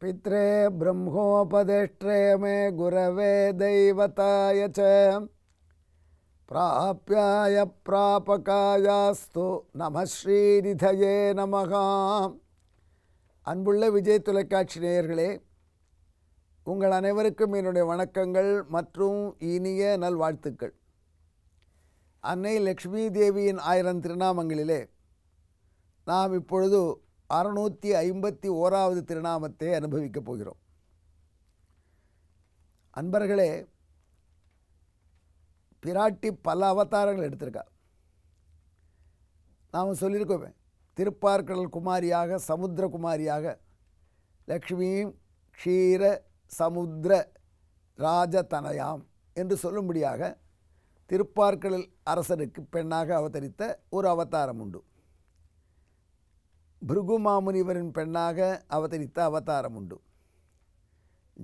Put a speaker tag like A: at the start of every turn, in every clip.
A: பித்ரே ब्रह्मोपदेष्ट्रे மே குரவே தெய்வத்தாய பிராபியாய பிராபகாயாஸ்து प्रापकायास्तु நம ஸ்ரீநிதயே நமகா அன்புள்ள விஜய் தொலைக்காட்சி நேயர்களே உங்கள் அனைவருக்கும் என்னுடைய வணக்கங்கள் மற்றும் இனிய நல்வாழ்த்துக்கள் அன்னை லக்ஷ்மி தேவியின் ஆயிரம் திருநாமங்களிலே நாம் இப்பொழுது அறுநூற்றி ஐம்பத்தி ஓராவது திருநாமத்தை அனுபவிக்கப் போகிறோம் அன்பர்களே பிராட்டி பல அவதாரங்கள் எடுத்திருக்கா நாம் சொல்லியிருக்கோமே திருப்பார்கடல் குமாரியாக சமுத்திரகுமாரியாக லக்ஷ்மியும் க்ஷீர சமுத்திர ராஜதனயாம் என்று சொல்லும்படியாக திருப்பார்கடல் அரசனுக்கு பெண்ணாக அவதரித்த ஒரு அவதாரம் உண்டு பிருகுமாமுனிவரின் பெண்ணாக அவதரித்த அவதாரம் உண்டு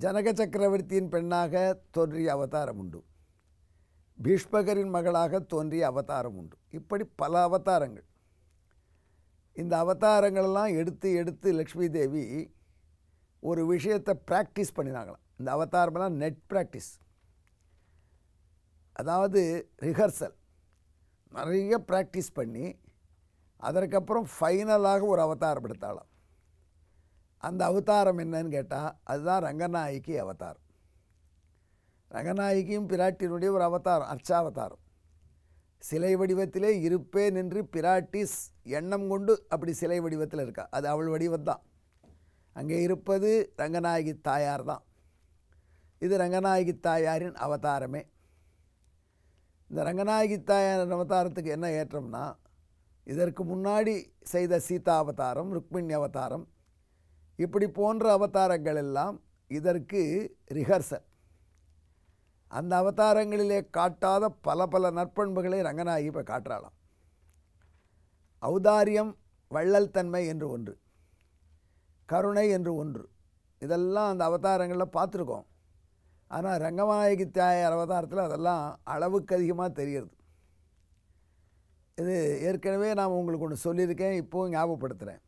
A: ஜனக சக்கரவர்த்தியின் பெண்ணாக தோன்றிய அவதாரம் உண்டு பீஷ்பகரின் மகளாக தோன்றிய அவதாரம் உண்டு இப்படி பல அவதாரங்கள் இந்த அவதாரங்களெல்லாம் எடுத்து எடுத்து லக்ஷ்மி தேவி ஒரு விஷயத்தை ப்ராக்டிஸ் பண்ணினாங்களாம் இந்த அவதாரமெல்லாம் நெட் ப்ராக்டிஸ் அதாவது ரிஹர்சல் நிறைய ப்ராக்டிஸ் பண்ணி அதற்கப்புறம் ஃபைனலாக ஒரு அவதாரம் எடுத்தாலும் அந்த அவதாரம் என்னன்னு கேட்டால் அதுதான் ரங்கநாயகி அவதாரம் ரங்கநாயகியும் பிராட்டியினுடைய ஒரு அவதாரம் அர்ச்சாவதாரம் சிலை வடிவத்திலே இருப்பேன் என்று பிராட்டிஸ் எண்ணம் கொண்டு அப்படி சிலை வடிவத்தில் இருக்கா அது அவள் வடிவம்தான் அங்கே இருப்பது ரங்கநாயகி தாயார் தான் இது ரங்கநாயகி தாயாரின் அவதாரமே இந்த ரங்கநாயகி தாயாரின் அவதாரத்துக்கு என்ன ஏற்றம்னா இதற்கு முன்னாடி செய்த சீதா அவதாரம் ருக்மிணி அவதாரம் இப்படி போன்ற அவதாரங்கள் எல்லாம் இதற்கு ரிஹர்சல் அந்த அவதாரங்களிலே காட்டாத பல பல நற்பண்புகளை ரங்கநாயகி இப்போ காட்டலாம் ஔதாரியம் வள்ளல் தன்மை என்று ஒன்று கருணை என்று ஒன்று இதெல்லாம் அந்த அவதாரங்களில் பார்த்துருக்கோம் ஆனால் ரங்கநாயகி தாயார் அவதாரத்தில் அதெல்லாம் அளவுக்கு அதிகமாக தெரிகிறது இது ஏற்கனவே நான் உங்களுக்கு ஒன்று சொல்லியிருக்கேன் இப்போவும் ஞாபகப்படுத்துகிறேன்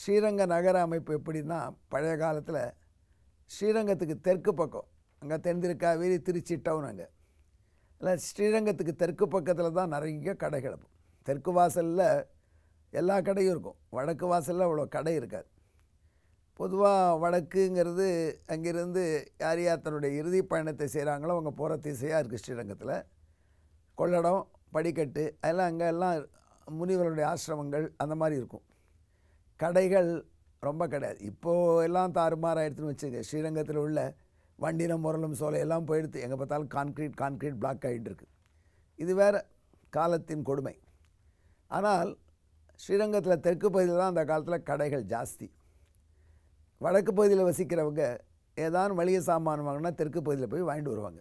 A: ஸ்ரீரங்க நகர அமைப்பு எப்படின்னா பழைய காலத்தில் ஸ்ரீரங்கத்துக்கு தெற்கு பக்கம் அங்கே தெரிஞ்சிருக்காவேரி திருச்சி டவுன் அங்கே இல்லை ஸ்ரீரங்கத்துக்கு தெற்கு பக்கத்தில் தான் நிறைய கடை கிடப்போம் தெற்கு வாசலில் எல்லா கடையும் இருக்கும் வடக்கு வாசலில் அவ்வளோ கடை இருக்காது பொதுவாக வடக்குங்கிறது அங்கேருந்து யார் யார் தன்னுடைய இறுதி பயணத்தை செய்கிறாங்களோ அவங்க போகிற திசையாக இருக்குது ஸ்ரீரங்கத்தில் கொள்ளடம் படிக்கட்டு அதெல்லாம் அங்கே எல்லாம் முனிவர்களுடைய ஆசிரமங்கள் அந்த மாதிரி இருக்கும் கடைகள் ரொம்ப கிடையாது இப்போது எல்லாம் தாறுமாறாயிடுத்துன்னு வச்சுங்க ஸ்ரீரங்கத்தில் உள்ள வண்டினம் முரலும் எல்லாம் போயிடுத்து எங்கே பார்த்தாலும் கான்க்ரீட் கான்க்ரீட் பிளாக் ஆகிட்டு இருக்கு இது வேறு காலத்தின் கொடுமை ஆனால் ஸ்ரீரங்கத்தில் தெற்கு பகுதியில் தான் அந்த காலத்தில் கடைகள் ஜாஸ்தி வடக்கு பகுதியில் வசிக்கிறவங்க ஏதான் மளிகை சாமான் வாங்கினா தெற்கு பகுதியில் போய் வாங்கிட்டு வருவாங்க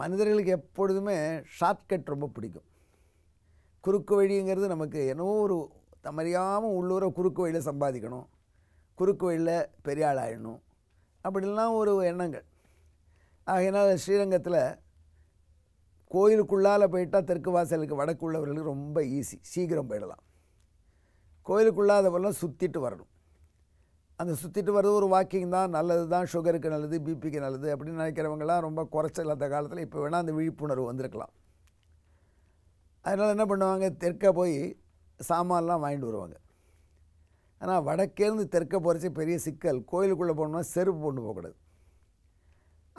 A: மனிதர்களுக்கு எப்பொழுதுமே ஷார்ட்கட் ரொம்ப பிடிக்கும் குறுக்கு வழிங்கிறது நமக்கு என்னவோ ஒரு தமறியாமல் உள்ளூர குறுக்கு வழியில் சம்பாதிக்கணும் குறுக்கு வழியில் பெரிய ஆள் ஆகிடணும் அப்படிலாம் ஒரு எண்ணங்கள் ஆகையினால் ஸ்ரீரங்கத்தில் கோயிலுக்குள்ளால் போயிட்டால் தெற்கு வாசலுக்கு வடக்கு உள்ளவர்களுக்கு ரொம்ப ஈஸி சீக்கிரம் போயிடலாம் கோயிலுக்குள்ளாதவரெல்லாம் சுற்றிட்டு வரணும் அந்த சுற்றிட்டு வர்றது ஒரு வாக்கிங் தான் நல்லது தான் சுகருக்கு நல்லது பிபிக்கு நல்லது அப்படின்னு நினைக்கிறவங்கலாம் ரொம்ப குறைச்சல் அந்த காலத்தில் இப்போ வேணால் அந்த விழிப்புணர்வு வந்திருக்கலாம் அதனால் என்ன பண்ணுவாங்க தெற்க போய் சாமான்லாம் வாங்கிட்டு வருவாங்க ஆனால் வடக்கேருந்து தெற்க போகிறச்சி பெரிய சிக்கல் கோயிலுக்குள்ளே போனோம்னா செருப்பு கொண்டு போகக்கூடாது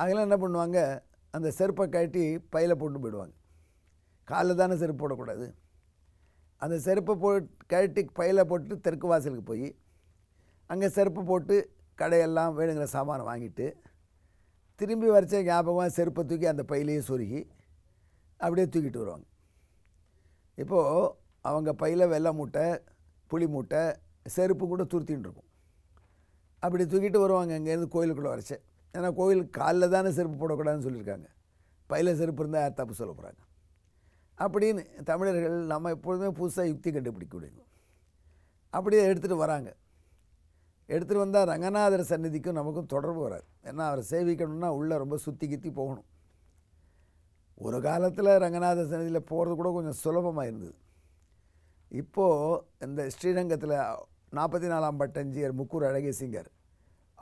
A: அதெல்லாம் என்ன பண்ணுவாங்க அந்த செருப்பை கட்டி பையில் போட்டு போயிடுவாங்க காலில் தானே செருப்பு போடக்கூடாது அந்த செருப்பை போ கட்டி பையில் போட்டு தெற்கு வாசலுக்கு போய் அங்கே செருப்பு போட்டு கடையெல்லாம் வேணுங்கிற சாமானை வாங்கிட்டு திரும்பி வரைச்ச ஞாபகமாக செருப்பை தூக்கி அந்த பையிலையும் சொருகி அப்படியே தூக்கிட்டு வருவாங்க இப்போது அவங்க பையில் வெள்ளை மூட்டை புளி மூட்டை செருப்பு கூட துருத்தின்னு இருக்கும் அப்படி தூக்கிட்டு வருவாங்க இங்கேருந்து கோயிலுக்குள்ளே வரைச்சு ஏன்னா கோயில் காலைல தானே செருப்பு போடக்கூடாதுன்னு சொல்லியிருக்காங்க பையில் செருப்பு இருந்தால் யார் தப்பு சொல்ல போகிறாங்க அப்படின்னு தமிழர்கள் நம்ம எப்பொழுதுமே புதுசாக யுக்தி கண்டுபிடிக்க முடியும் அப்படியே எடுத்துகிட்டு வராங்க எடுத்துகிட்டு வந்தால் ரங்கநாதர் சந்நிதிக்கும் நமக்கும் தொடர்பு வராது ஏன்னா அவரை சேவிக்கணும்னா உள்ளே ரொம்ப சுற்றி கித்தி போகணும் ஒரு காலத்தில் ரங்கநாதர் சன்னதியில் போகிறது கூட கொஞ்சம் சுலபமாக இருந்தது இப்போது இந்த ஸ்ரீரங்கத்தில் நாற்பத்தி நாலாம் பட்டஞ்சியர் முக்கூர் சிங்கர்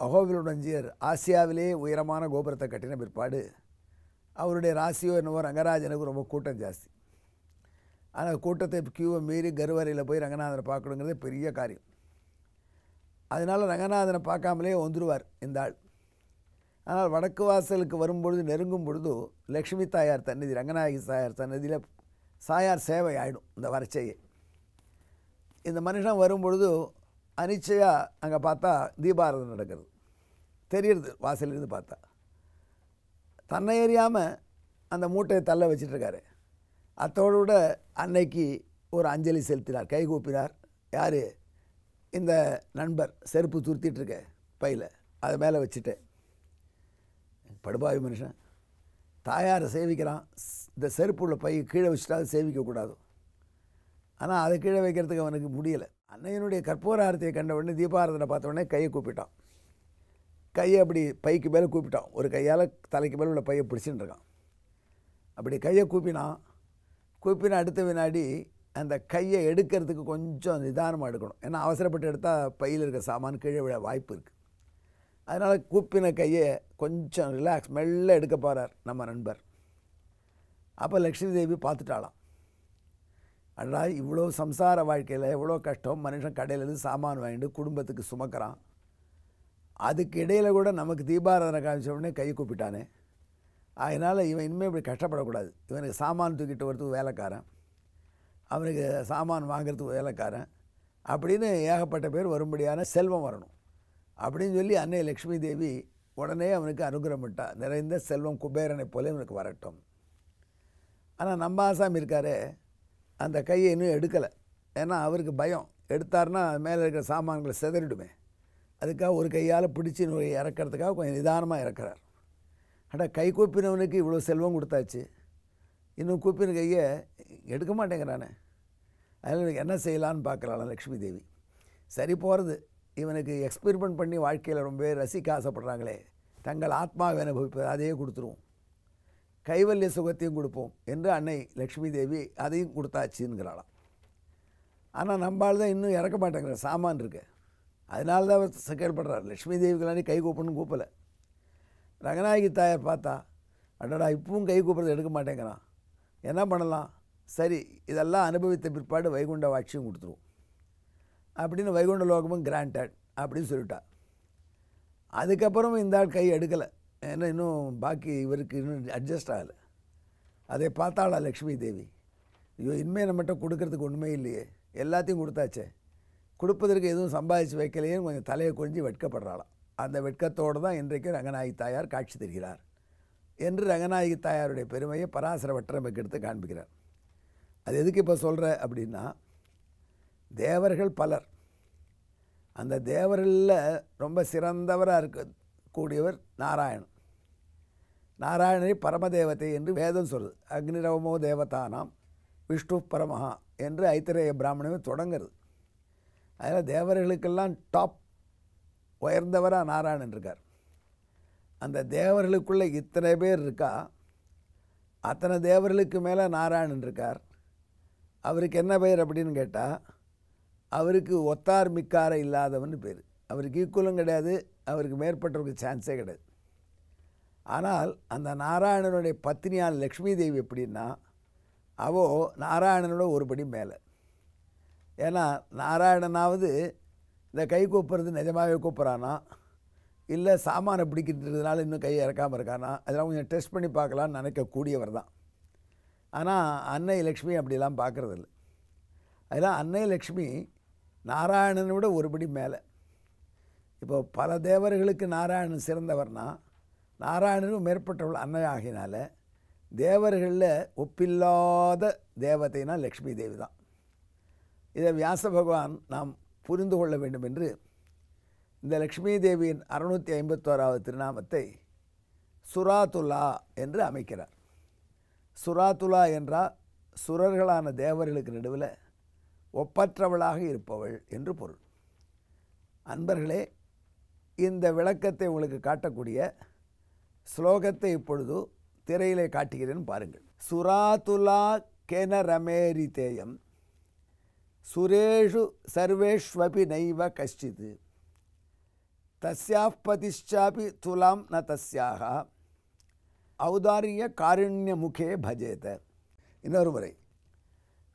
A: அகோவிலுடஞ்சியர் ஆசியாவிலேயே உயரமான கோபுரத்தை கட்டின பிற்பாடு அவருடைய ராசியோ என்னவோ ரங்கராஜனுக்கு ரொம்ப கூட்டம் ஜாஸ்தி ஆனால் கூட்டத்தை கியூவை மீறி கருவறையில் போய் ரங்கநாதரை பார்க்கணுங்கிறது பெரிய காரியம் அதனால் ரங்கநாதனை பார்க்காமலே வந்துடுவார் இந்த ஆள் ஆனால் வடக்கு வாசலுக்கு வரும்பொழுது நெருங்கும் பொழுது லக்ஷ்மி தாயார் தன்னிதி ரங்கநாயகி தாயார் சன்னதியில் சாயார் சேவை ஆகிடும் இந்த வரச்சையை இந்த மனுஷன் வரும்பொழுது அனிச்சையாக அங்கே பார்த்தா தீபாரதம் நடக்கிறது தெரியுது வாசலிருந்து பார்த்தா தன்னை எறியாமல் அந்த மூட்டையை தள்ள வச்சிட்ருக்காரு அத்தோடு விட அன்னைக்கு ஒரு அஞ்சலி செலுத்தினார் கை கூப்பினார் யார் இந்த நண்பர் செருப்பு துருத்திட்டு இருக்க பையில் அது மேலே வச்சுட்டேன் படுபாவி மனுஷன் தாயாரை சேவிக்கிறான் இந்த செருப்பு உள்ள பையை கீழே வச்சுட்டா அது சேவிக்கக்கூடாது ஆனால் அதை கீழே வைக்கிறதுக்கு அவனுக்கு முடியலை அன்னையனுடைய கற்பூர ஆரத்தியை கண்ட உடனே தீபாரதனை பார்த்த உடனே கையை கூப்பிட்டான் கையை அப்படி பைக்கு மேலே கூப்பிட்டான் ஒரு கையால் தலைக்கு மேலே உள்ள பையை பிடிச்சின்னு இருக்கான் அப்படி கையை கூப்பினான் கூப்பின அடுத்த வினாடி அந்த கையை எடுக்கிறதுக்கு கொஞ்சம் நிதானமாக எடுக்கணும் ஏன்னா அவசரப்பட்டு எடுத்தால் பையில் இருக்க சாமான் கீழே விழ வாய்ப்பு இருக்குது அதனால் கூப்பின கையை கொஞ்சம் ரிலாக்ஸ் மெல்ல எடுக்க போகிறார் நம்ம நண்பர் அப்போ லக்ஷ்மி தேவி பார்த்துட்டாலாம் அடா இவ்வளோ சம்சார வாழ்க்கையில் எவ்வளோ கஷ்டம் மனுஷன் கடையிலேருந்து சாமான் வாங்கிட்டு குடும்பத்துக்கு சுமக்கிறான் அதுக்கு இடையில் கூட நமக்கு தீபாராதனை காமிச்ச உடனே கை கூப்பிட்டானே அதனால் இவன் இனிமேல் இப்படி கஷ்டப்படக்கூடாது இவனுக்கு சாமான் தூக்கிட்டு வரத்துக்கு வேலைக்காரன் அவனுக்கு சாமான் வாங்கிறதுக்கு வேலைக்காரன் அப்படின்னு ஏகப்பட்ட பேர் வரும்படியான செல்வம் வரணும் அப்படின்னு சொல்லி அன்னை லக்ஷ்மி தேவி உடனே அவனுக்கு அனுகிரமிட்டா நிறைந்த செல்வம் குபேரனை போல இவனுக்கு வரட்டும் ஆனால் நம்ம ஆசாமி இருக்காரு அந்த கையை இன்னும் எடுக்கலை ஏன்னா அவருக்கு பயம் எடுத்தார்னா அது மேலே இருக்கிற சாமான்களை செதறிடுமே அதுக்காக ஒரு கையால் பிடிச்சி இறக்கிறதுக்காக கொஞ்சம் நிதானமாக இறக்கிறார் ஆனால் கை கூப்பினவனுக்கு இவ்வளோ செல்வம் கொடுத்தாச்சு இன்னும் கூப்பின கையை எடுக்க மாட்டேங்கிறானே அதில் எனக்கு என்ன செய்யலான்னு பார்க்கலான் லக்ஷ்மி தேவி சரி போகிறது இவனுக்கு எக்ஸ்பெரிமெண்ட் பண்ணி வாழ்க்கையில் ரொம்ப பேர் ரசிக்க ஆசைப்படுறாங்களே தங்கள் ஆத்மாவை அனுபவிப்பது அதையே கொடுத்துருவோம் கைவல்ய சுகத்தையும் கொடுப்போம் என்று அன்னை லக்ஷ்மி தேவி அதையும் கொடுத்தாச்சுங்கிறாளாம் ஆனால் நம்மால் தான் இன்னும் இறக்க மாட்டேங்கிற சாமான் இருக்கு அதனால தான் கேள்விப்படுறார் லக்ஷ்மி தேவிக்கெல்லாம் கை கூப்பணும் கூப்பலை ரங்கநாயகி தாயார் பார்த்தா அடடா இப்பவும் கை கூப்பிட்றது எடுக்க மாட்டேங்கிறான் என்ன பண்ணலாம் சரி இதெல்லாம் அனுபவித்த பிற்பாடு வைகுண்ட வாட்சியும் கொடுத்துருவோம் அப்படின்னு வைகுண்ட லோகமும் கிராண்டட் அப்படின்னு சொல்லிட்டா அதுக்கப்புறம் இந்த ஆள் கை எடுக்கலை ஏன்னா இன்னும் பாக்கி இவருக்கு இன்னும் அட்ஜஸ்ட் ஆகலை அதை பார்த்தாளா லக்ஷ்மி தேவி ஐயோ இனிமேல் நம்மகிட்ட கொடுக்கறதுக்கு ஒன்றுமே இல்லையே எல்லாத்தையும் கொடுத்தாச்சே கொடுப்பதற்கு எதுவும் சம்பாதிச்சு வைக்கலையேன்னு கொஞ்சம் தலையை கொஞ்சி வெட்கப்படுறாளாம் அந்த வெட்கத்தோடு தான் இன்றைக்கு ரங்கநாயகி தாயார் காட்சி தருகிறார் என்று ரங்கநாயகி தாயாருடைய பெருமையை பராசர வட்டரமைக்கு எடுத்து காண்பிக்கிறார் அது எதுக்கு இப்போ சொல்கிற அப்படின்னா தேவர்கள் பலர் அந்த தேவர்களில் ரொம்ப சிறந்தவராக இருக்க கூடியவர் நாராயணன் நாராயணனை பரமதேவத்தை என்று வேதம் சொல்கிறது அக்னிரவமோ தேவதானாம் விஷ்ணு பரமஹா என்று ஐத்திரேய பிராமணமே தொடங்குறது அதனால் தேவர்களுக்கெல்லாம் டாப் உயர்ந்தவராக நாராயணன் இருக்கார் அந்த தேவர்களுக்குள்ளே இத்தனை பேர் இருக்கா அத்தனை தேவர்களுக்கு மேலே நாராயணன் இருக்கார் அவருக்கு என்ன பெயர் அப்படின்னு கேட்டால் அவருக்கு ஒத்தார் மிக்கார இல்லாதவன் பேர் அவருக்கு ஈக்குவலும் கிடையாது அவருக்கு மேற்பட்டவருக்கு சான்ஸே கிடையாது ஆனால் அந்த நாராயணனுடைய பத்னியான லக்ஷ்மி தேவி எப்படின்னா அவோ நாராயணனோட ஒருபடி மேலே ஏன்னா நாராயணனாவது இந்த கை கூப்புறது நிஜமாகவே கூப்பிட்றானா இல்லை சாமானை பிடிக்கிறதுனால இன்னும் கை இறக்காமல் இருக்கானா அதெல்லாம் கொஞ்சம் டெஸ்ட் பண்ணி பார்க்கலான்னு நினைக்கக்கூடியவர் தான் ஆனால் அன்னை லக்ஷ்மி அப்படிலாம் பார்க்குறது இல்லை அதெல்லாம் அன்னை லக்ஷ்மி நாராயணனை விட ஒருபடி மேலே இப்போ பல தேவர்களுக்கு நாராயணன் சிறந்தவர்னா நாராயணனும் மேற்பட்டவள் அன்னை ஆகினால தேவர்களில் ஒப்பில்லாத தேவதைனா லக்ஷ்மி தேவி தான் இதை வியாச பகவான் நாம் புரிந்து கொள்ள வேண்டும் என்று இந்த லக்ஷ்மி தேவியின் அறுநூற்றி ஐம்பத்தோராவது திருநாமத்தை சுராத்துலா என்று அமைக்கிறார் சுராத்துலா என்றால் சுரர்களான தேவர்களுக்கு நடுவில் ஒப்பற்றவளாக இருப்பவள் என்று பொருள் அன்பர்களே இந்த விளக்கத்தை உங்களுக்கு காட்டக்கூடிய ஸ்லோகத்தை இப்பொழுது திரையிலே காட்டுகிறேன் பாருங்கள் சுராத்துலா கென தேயம் சுரேஷு சர்வேஷ்வபி நைவ கஷ்டிது தஸ்யாப்பதிஷாபி துலாம் ந தஸ்யாக ஔதாரிய காருண்ய முகே பஜேத இன்னொரு முறை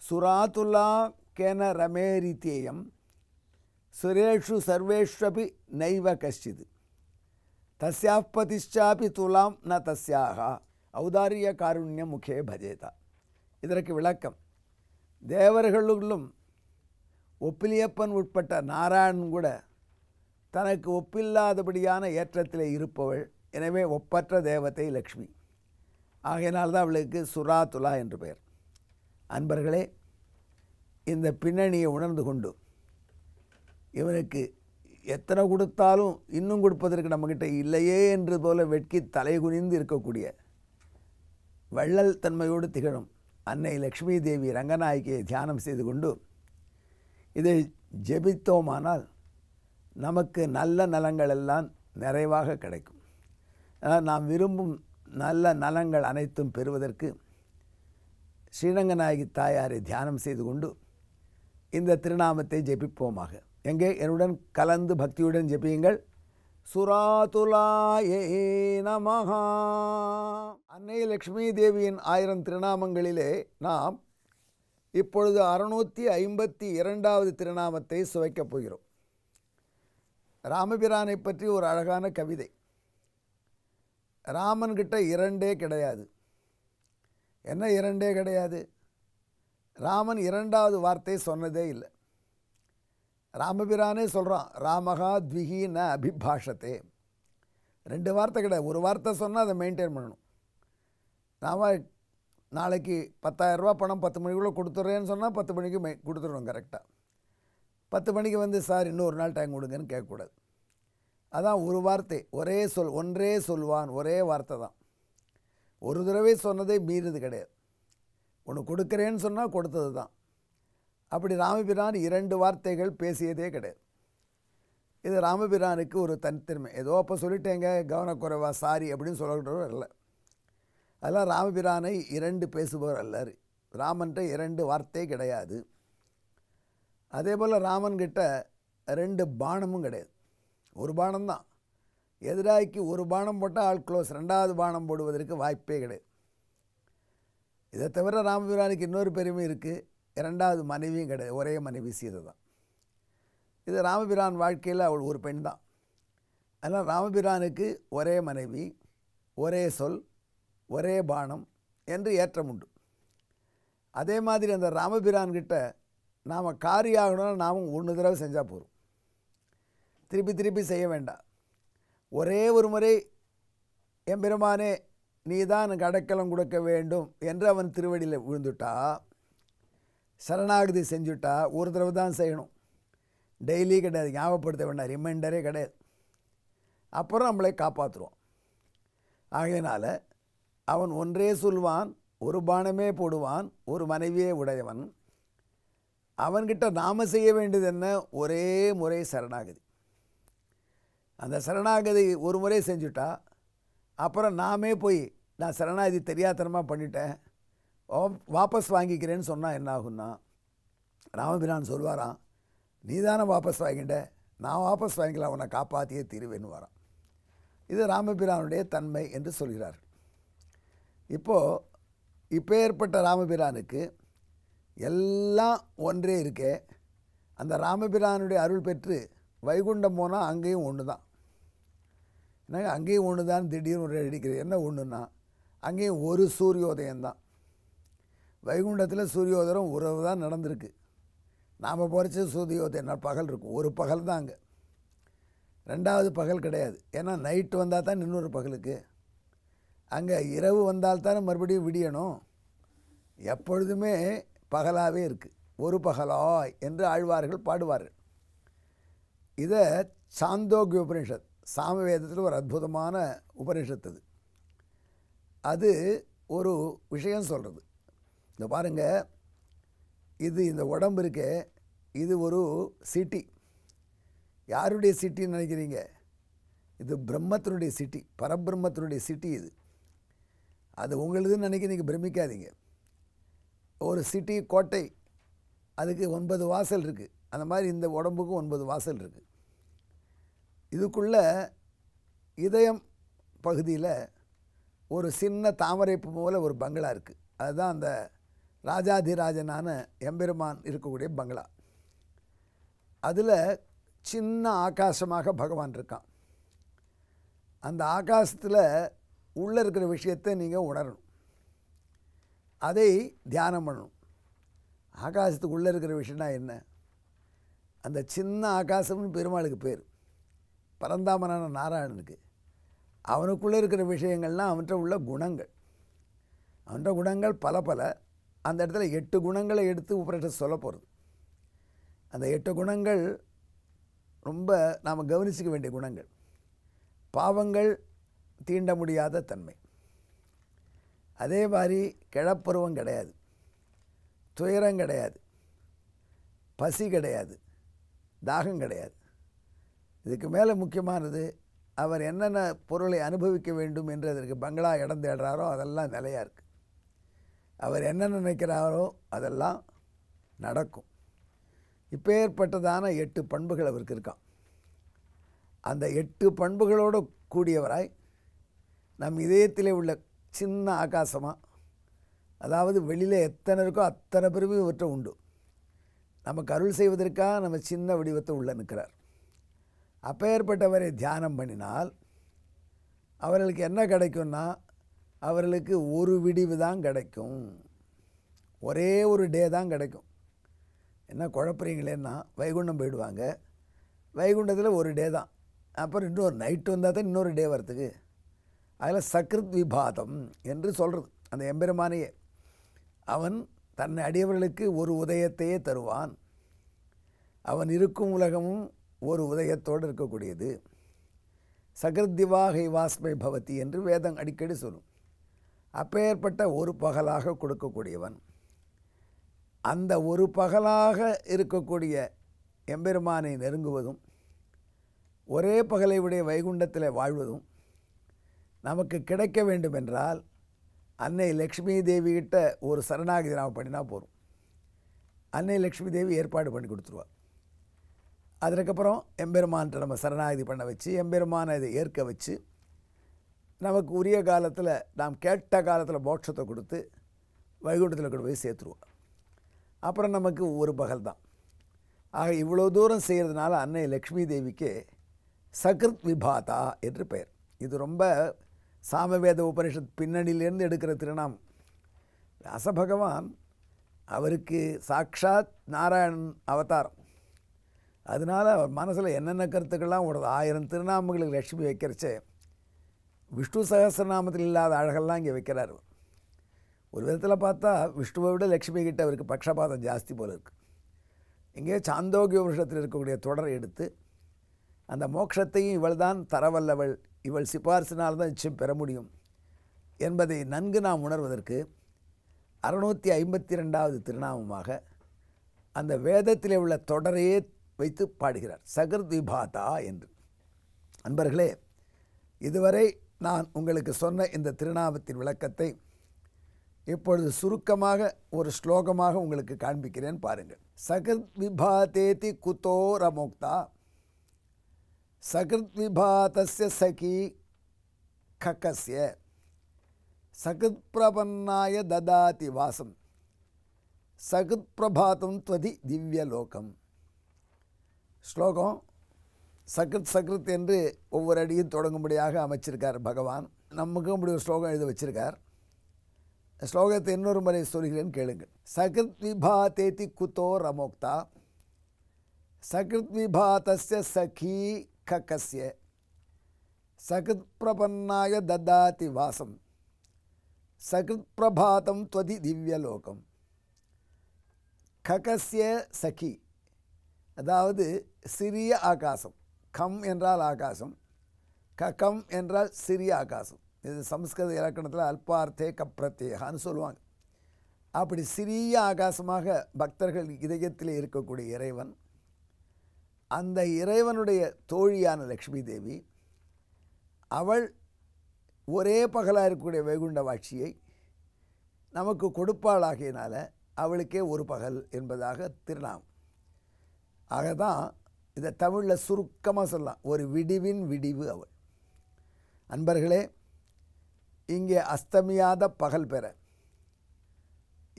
A: சுராதுலா கேன ரமேரித்தேயம் சுரேஷு சர்வேஷ்வபி நைவ கஷ்டித் தஸ்யாப்பதிஷாபி துலாம் ந தஸ்யாக ஔதாரிய காருண்ய முகே பஜேதா இதற்கு விளக்கம் தேவர்களுக்குள்ளும் ஒப்பிலியப்பன் உட்பட்ட நாராயணன் கூட தனக்கு ஒப்பில்லாதபடியான ஏற்றத்தில் இருப்பவள் எனவே ஒப்பற்ற தேவத்தை லக்ஷ்மி ஆகையினால்தான் அவளுக்கு சுரா துலா என்று பெயர் அன்பர்களே இந்த பின்னணியை உணர்ந்து கொண்டு இவனுக்கு எத்தனை கொடுத்தாலும் இன்னும் கொடுப்பதற்கு நம்மக்கிட்ட இல்லையே என்று போல வெட்கி தலை குனிந்து இருக்கக்கூடிய வள்ளல் தன்மையோடு திகழும் அன்னை லக்ஷ்மி தேவி ரங்கநாயகியை தியானம் செய்து கொண்டு இதை ஜெபித்தோமானால் நமக்கு நல்ல நலங்கள் எல்லாம் நிறைவாக கிடைக்கும் நாம் விரும்பும் நல்ல நலங்கள் அனைத்தும் பெறுவதற்கு ஸ்ரீரங்கநாயகி தாயாரை தியானம் செய்து கொண்டு இந்த திருநாமத்தை ஜெபிப்போமாக எங்கே என்னுடன் கலந்து பக்தியுடன் ஜெபியுங்கள் சுராதுலாயே நமஹா அன்னை லக்ஷ்மி தேவியின் ஆயிரம் திருநாமங்களிலே நாம் இப்பொழுது அறுநூற்றி ஐம்பத்தி இரண்டாவது திருநாமத்தை சுவைக்கப் போகிறோம் ராமபிரானை பற்றி ஒரு அழகான கவிதை ராமன்கிட்ட இரண்டே கிடையாது என்ன இரண்டே கிடையாது ராமன் இரண்டாவது வார்த்தை சொன்னதே இல்லை ராமபிரானே சொல்கிறான் ராமகா த்விகி ந அபிபாஷத்தே ரெண்டு வார்த்தை கிடையாது ஒரு வார்த்தை சொன்னால் அதை மெயின்டைன் பண்ணணும் நாம் நாளைக்கு பத்தாயிரரூபா பணம் பத்து மணிக்குள்ளே கொடுத்துட்றேன்னு சொன்னால் பத்து மணிக்கு மெ கொடுத்துருவோம் கரெக்டாக பத்து மணிக்கு வந்து சார் இன்னொரு நாள் டைம் கொடுங்கன்னு கேட்கக்கூடாது அதான் ஒரு வார்த்தை ஒரே சொல் ஒன்றே சொல்வான் ஒரே வார்த்தை தான் ஒரு தடவை சொன்னதே மீறது கிடையாது ஒன்று கொடுக்குறேன்னு சொன்னால் கொடுத்தது தான் அப்படி ராமபிரான் இரண்டு வார்த்தைகள் பேசியதே கிடையாது இது ராமபிரானுக்கு ஒரு தனித்திறமை ஏதோ அப்போ சொல்லிட்டேங்க கவனக்குறைவா சாரி அப்படின்னு சொல்லக்கூடவர் அல்ல அதெல்லாம் ராமபிரானை இரண்டு பேசுபவர் அல்லார் ராமன்ற இரண்டு வார்த்தை கிடையாது அதே போல் ராமன்கிட்ட ரெண்டு பானமும் கிடையாது ஒரு பானம் தான் எதிராய்க்கு ஒரு பானம் போட்டால் ஆள் க்ளோஸ் ரெண்டாவது பானம் போடுவதற்கு வாய்ப்பே கிடையாது இதை தவிர ராமபிரானுக்கு இன்னொரு பெருமை இருக்குது இரண்டாவது மனைவியும் கிடையாது ஒரே மனைவி சீதை தான் இது ராமபிரான் வாழ்க்கையில் அவள் ஒரு பெண் தான் அதனால் ராமபிரானுக்கு ஒரே மனைவி ஒரே சொல் ஒரே பானம் என்று ஏற்றம் உண்டு அதே மாதிரி அந்த ராமபிரான்கிட்ட நாம் காரியம் ஆகணும்னா நாம் ஒன்று தடவை செஞ்சால் போதும் திருப்பி திருப்பி செய்ய வேண்டாம் ஒரே ஒரு முறை எம்பெருமானே நீ தான் எனக்கு அடைக்கலம் கொடுக்க வேண்டும் என்று அவன் திருவடியில் விழுந்துட்டா சரணாகதி செஞ்சுட்டா ஒரு தடவை தான் செய்யணும் டெய்லி கிடையாது ஞாபகப்படுத்த வேண்டாம் ரிமைண்டரே கிடையாது அப்புறம் நம்மளை காப்பாற்றுவோம் ஆகையினால் அவன் ஒன்றே சொல்வான் ஒரு பானமே போடுவான் ஒரு மனைவியே உடையவன் அவன்கிட்ட நாம் செய்ய வேண்டியது என்ன ஒரே முறை சரணாகதி அந்த சரணாகதி ஒரு முறை செஞ்சுட்டா அப்புறம் நாமே போய் நான் சரணாகதி தெரியாதனமாக பண்ணிட்டேன் வாபஸ் வாங்கிக்கிறேன்னு சொன்னால் என்ன ஆகுன்னா ராமபிரான் சொல்வாராம் நீ தானே வாபஸ் வாங்கிட்ட நான் வாபஸ் வாங்கிக்கலாம் உன்னை காப்பாற்றியே தீருவேன்னு வரான் இது ராமபிரானுடைய தன்மை என்று சொல்கிறார் இப்போது இப்போ ஏற்பட்ட ராமபிரானுக்கு எல்லாம் ஒன்றே இருக்கே அந்த ராமபிரானுடைய அருள் பெற்று வைகுண்டம் போனால் அங்கேயும் ஒன்று தான் என்ன அங்கேயும் ஒன்று தான் திடீர்னு ஒரு அடிக்கிறது என்ன ஒன்றுன்னா அங்கேயும் ஒரு சூரியோதயம் தான் வைகுண்டத்தில் சூரியோதயம் உறவு தான் நடந்திருக்கு நாம் பொறிச்ச சூரியோதயம் பகல் இருக்கும் ஒரு பகல் தான் அங்கே ரெண்டாவது பகல் கிடையாது ஏன்னா நைட்டு வந்தால் தான் இன்னொரு பகலுக்கு அங்கே இரவு வந்தால் தானே மறுபடியும் விடியணும் எப்பொழுதுமே பகலாகவே இருக்குது ஒரு பகலாய் என்று ஆழ்வார்கள் பாடுவார்கள் இதை சாந்தோக்கிய உபனிஷத் சாமவேதத்தில் ஒரு அற்புதமான உபனிஷத்து அது அது ஒரு விஷயம் சொல்கிறது இந்த பாருங்கள் இது இந்த உடம்பு இருக்கே இது ஒரு சிட்டி யாருடைய சிட்டின்னு நினைக்கிறீங்க இது பிரம்மத்தினுடைய சிட்டி பரபிரம்மத்தினுடைய சிட்டி இது அது உங்களுதுன்னு நினைக்க நீங்கள் பிரமிக்காதீங்க ஒரு சிட்டி கோட்டை அதுக்கு ஒன்பது வாசல் இருக்குது அந்த மாதிரி இந்த உடம்புக்கும் ஒன்பது வாசல் இருக்குது இதுக்குள்ளே இதயம் பகுதியில் ஒரு சின்ன தாமரை போல் ஒரு பங்களா இருக்குது அதுதான் அந்த ராஜாதிராஜனான எம்பெருமான் இருக்கக்கூடிய பங்களா அதில் சின்ன ஆகாசமாக பகவான் இருக்கான் அந்த ஆகாசத்தில் உள்ளே இருக்கிற விஷயத்தை நீங்கள் உணரணும் அதை தியானம் பண்ணணும் ஆகாசத்துக்குள்ளே இருக்கிற விஷயம்னா என்ன அந்த சின்ன ஆகாசம்னு பெருமாளுக்கு பேர் பரந்தாமனான நாராயணனுக்கு அவனுக்குள்ளே இருக்கிற விஷயங்கள்னால் அவன்கிட்ட உள்ள குணங்கள் அவன்கிட்ட குணங்கள் பல பல அந்த இடத்துல எட்டு குணங்களை எடுத்து உபரிட்ட சொல்ல போகிறது அந்த எட்டு குணங்கள் ரொம்ப நாம் கவனிச்சிக்க வேண்டிய குணங்கள் பாவங்கள் தீண்ட முடியாத தன்மை அதே மாதிரி கிழப்பருவம் கிடையாது துயரம் கிடையாது பசி கிடையாது தாகம் கிடையாது இதுக்கு மேலே முக்கியமானது அவர் என்னென்ன பொருளை அனுபவிக்க வேண்டும் என்று அதற்கு பங்களா இடம் தேடுறாரோ அதெல்லாம் நிலையாக இருக்குது அவர் என்ன நினைக்கிறாரோ அதெல்லாம் நடக்கும் இப்போ ஏற்பட்டதான எட்டு பண்புகள் அவருக்கு இருக்கான் அந்த எட்டு பண்புகளோடு கூடியவராய் நம் இதயத்திலே உள்ள சின்ன ஆகாசமாக அதாவது வெளியில் எத்தனை இருக்கோ அத்தனை பிறவி இவற்றை உண்டு நமக்கு அருள் செய்வதற்காக நம்ம சின்ன வடிவத்தை உள்ளே நிற்கிறார் அப்பேற்பட்டவரை தியானம் பண்ணினால் அவர்களுக்கு என்ன கிடைக்கும்னா அவர்களுக்கு ஒரு விடிவு தான் கிடைக்கும் ஒரே ஒரு டே தான் கிடைக்கும் என்ன குழப்புறீங்களேன்னா வைகுண்டம் போயிடுவாங்க வைகுண்டத்தில் ஒரு டே தான் அப்புறம் இன்னொரு நைட்டு வந்தால் தான் இன்னொரு டே வரத்துக்கு அதில் சக்ருத் விபாதம் என்று சொல்கிறது அந்த எம்பெருமானையே அவன் தன்னை அடியவர்களுக்கு ஒரு உதயத்தையே தருவான் அவன் இருக்கும் உலகமும் ஒரு உதயத்தோடு இருக்கக்கூடியது சகர்திவாகை வாஸ்மை பவதி என்று வேதம் அடிக்கடி சொல்லும் அப்பேற்பட்ட ஒரு பகலாக கொடுக்கக்கூடியவன் அந்த ஒரு பகலாக இருக்கக்கூடிய எம்பெருமானை நெருங்குவதும் ஒரே பகலை உடைய வைகுண்டத்தில் வாழ்வதும் நமக்கு கிடைக்க வேண்டும் என்றால் அன்னை லக்ஷ்மி தேவிகிட்ட ஒரு சரணாகிதி நாம் பண்ணினா போதும் அன்னை லக்ஷ்மி தேவி ஏற்பாடு பண்ணி கொடுத்துருவார் அதற்கப்புறம் எம்பெருமான்கிட்ட நம்ம சரணாகிதி பண்ண வச்சு எம்பெருமானை இதை ஏற்க வச்சு நமக்கு உரிய காலத்தில் நாம் கேட்ட காலத்தில் மோட்சத்தை கொடுத்து வைகுண்டத்தில் கொண்டு போய் சேர்த்துருவோம் அப்புறம் நமக்கு ஒரு பகல் தான் ஆக இவ்வளோ தூரம் செய்கிறதுனால அன்னை லக்ஷ்மி தேவிக்கு சகிருத் விபாதா என்று பெயர் இது ரொம்ப சாமவேத உபனிஷத் பின்னணியிலேருந்து எடுக்கிற திருநாம் வியாசபகவான் அவருக்கு சாட்சாத் நாராயணன் அவதாரம் அதனால் அவர் மனசில் என்னென்ன கருத்துக்கள்லாம் ஓடுது ஆயிரம் திருநாமங்களுக்கு லட்சுமி வைக்கிறச்சே விஷ்ணு சகசிரநாமத்தில் இல்லாத அழகெல்லாம் இங்கே வைக்கிறார் ஒரு விதத்தில் பார்த்தா விஷ்ணுவை விட லக்ஷ்மி கிட்ட அவருக்கு பக்ஷபாதம் ஜாஸ்தி போல் இருக்குது இங்கே சாந்தோகிய வருஷத்தில் இருக்கக்கூடிய தொடரை எடுத்து அந்த மோட்சத்தையும் இவள் தான் தரவல்லவள் இவள் சிபாரிசினால் தான் நிச்சயம் பெற முடியும் என்பதை நன்கு நாம் உணர்வதற்கு அறுநூற்றி ஐம்பத்தி ரெண்டாவது திருநாமமாக அந்த வேதத்திலே உள்ள தொடரையே வைத்து பாடுகிறார் சகர்திபாதா என்று அன்பர்களே இதுவரை நான் உங்களுக்கு சொன்ன இந்த திருநாமத்தின் விளக்கத்தை இப்பொழுது சுருக்கமாக ஒரு ஸ்லோகமாக உங்களுக்கு காண்பிக்கிறேன் பாருங்கள் சகத் விபாதேதி குதோ ரமோக்தா சகிருத்விபாதஸ்ய சகி கக்கசிய சகிருத் பிரபன்னாய ததாதி வாசம் சகிருத் பிரபாதம் துவதி திவ்யலோகம் ஸ்லோகம் சகிருத் சகிருத் என்று ஒவ்வொரு அடியும் தொடங்கும்படியாக அமைச்சிருக்கார் பகவான் நமக்கும் இப்படி ஒரு ஸ்லோகம் எழுத வச்சிருக்கார் ஸ்லோகத்தை இன்னொரு முறை சொல்கிறேன் கேளுங்கள் சகிருத் விபாதேதி குத்தோ ரமோக்தா சகிருத் சகி கக்கசிய சகிருத்பிரபன்னாய ததாதி வாசம் பிரபாதம் துவதி திவ்யலோகம் ககசிய சகி அதாவது சிறிய ஆகாசம் கம் என்றால் ஆகாசம் ககம் என்றால் சிறிய ஆகாசம் இது சம்ஸ்கிருத இலக்கணத்தில் அல்பார்த்தே கப்ரத்யேகான்னு சொல்லுவாங்க அப்படி சிறிய ஆகாசமாக பக்தர்கள் இதயத்தில் இருக்கக்கூடிய இறைவன் அந்த இறைவனுடைய தோழியான லக்ஷ்மி தேவி அவள் ஒரே பகலாக இருக்கக்கூடிய வைகுண்ட வாட்சியை நமக்கு கொடுப்பாளாகியனால அவளுக்கே ஒரு பகல் என்பதாக திருநாம் ஆக தான் இதை தமிழில் சுருக்கமாக சொல்லலாம் ஒரு விடிவின் விடிவு அவள் அன்பர்களே இங்கே அஸ்தமியாத பகல் பெற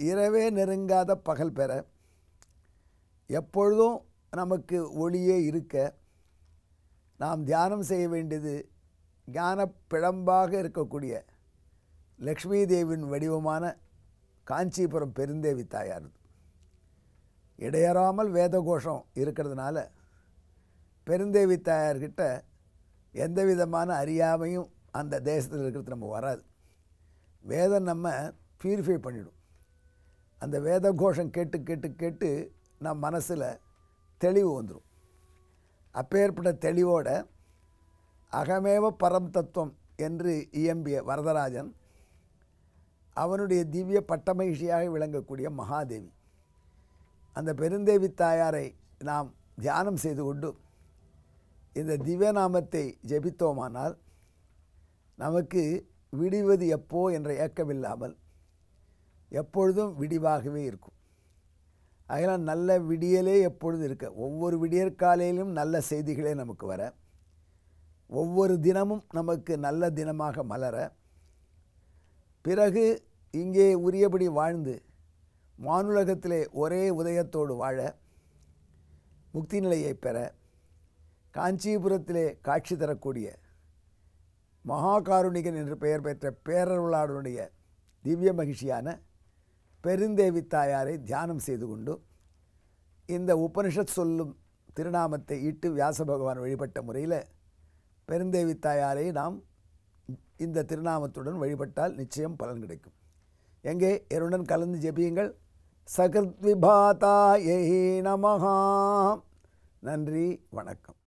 A: இரவே நெருங்காத பகல் பெற எப்பொழுதும் நமக்கு ஒளியே இருக்க நாம் தியானம் செய்ய வேண்டியது ஞான பிழம்பாக இருக்கக்கூடிய லக்ஷ்மி தேவியின் வடிவமான காஞ்சிபுரம் பெருந்தேவி தாயார் இடையறாமல் வேதகோஷம் இருக்கிறதுனால பெருந்தேவி தாயார்கிட்ட எந்த விதமான அறியாமையும் அந்த தேசத்தில் இருக்கிறது நம்ம வராது வேதம் நம்ம ப்யூரிஃபை பண்ணிவிடும் அந்த வேத கோஷம் கேட்டு கேட்டு கேட்டு நம் மனசில் தெளிவு வந்துடும் அப்போ ஏற்பட்ட தெளிவோட அகமேவ பரம் தத்துவம் என்று இயம்பிய வரதராஜன் அவனுடைய திவ்ய பட்டமகிழ்ச்சியாக விளங்கக்கூடிய மகாதேவி அந்த பெருந்தேவி தாயாரை நாம் தியானம் செய்து கொண்டு இந்த திவ்யநாமத்தை ஜெபித்தோமானால் நமக்கு விடிவது எப்போ என்ற ஏக்கமில்லாமல் எப்பொழுதும் விடிவாகவே இருக்கும் அதெல்லாம் நல்ல விடியலே எப்பொழுது இருக்க ஒவ்வொரு விடியற்காலையிலும் நல்ல செய்திகளே நமக்கு வர ஒவ்வொரு தினமும் நமக்கு நல்ல தினமாக மலர பிறகு இங்கே உரியபடி வாழ்ந்து மானுலகத்திலே ஒரே உதயத்தோடு வாழ முக்தி நிலையை பெற காஞ்சிபுரத்திலே காட்சி தரக்கூடிய மகாகாருணிகன் என்று பெயர் பெற்ற பேரருளாளருடைய திவ்ய மகிழ்ச்சியான பெருந்தேவி தாயாரை தியானம் செய்து கொண்டு இந்த உபனிஷத் சொல்லும் திருநாமத்தை இட்டு வியாச பகவான் வழிபட்ட முறையில் பெருந்தேவி தாயாரை நாம் இந்த திருநாமத்துடன் வழிபட்டால் நிச்சயம் பலன் கிடைக்கும் எங்கே என்னுடன் கலந்து ஜெபியுங்கள் சகத் விபாதாயை நமகா நன்றி வணக்கம்